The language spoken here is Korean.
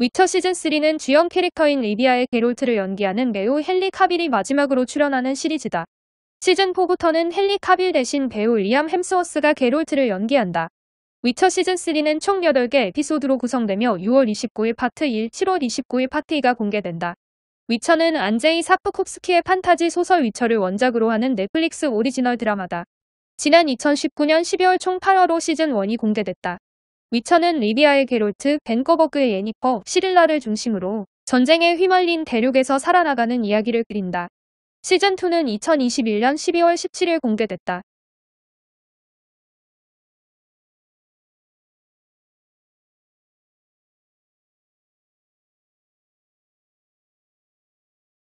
위쳐 시즌3는 주연 캐릭터인 리비아의 게롤트를 연기하는 배우 헨리 카빌이 마지막으로 출연하는 시리즈다. 시즌4부터는 헨리 카빌 대신 배우 리암 햄스워스가 게롤트를 연기한다. 위쳐 시즌3는 총 8개 에피소드로 구성되며 6월 29일 파트 1, 7월 29일 파트 2가 공개된다. 위쳐는 안제이 사프콥스키의 판타지 소설 위쳐를 원작으로 하는 넷플릭스 오리지널 드라마다. 지난 2019년 12월 총 8화로 시즌1이 공개됐다. 위천는 리비아의 게롤트, 벤커버그의 예니퍼, 시릴라를 중심으로 전쟁에 휘말린 대륙에서 살아나가는 이야기를 그린다. 시즌2는 2021년 12월 17일 공개됐다.